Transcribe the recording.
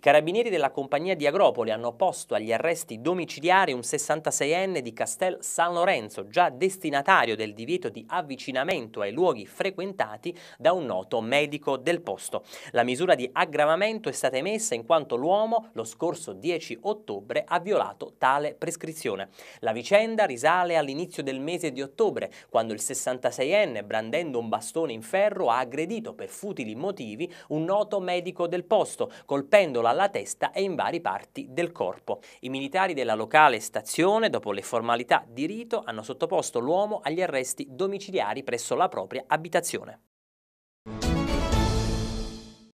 I carabinieri della compagnia di Agropoli hanno posto agli arresti domiciliari un 66enne di Castel San Lorenzo, già destinatario del divieto di avvicinamento ai luoghi frequentati da un noto medico del posto. La misura di aggravamento è stata emessa in quanto l'uomo lo scorso 10 ottobre ha violato tale prescrizione. La vicenda risale all'inizio del mese di ottobre, quando il 66enne, brandendo un bastone in ferro, ha aggredito per futili motivi un noto medico del posto, colpendo la alla testa e in varie parti del corpo. I militari della locale stazione, dopo le formalità di rito, hanno sottoposto l'uomo agli arresti domiciliari presso la propria abitazione.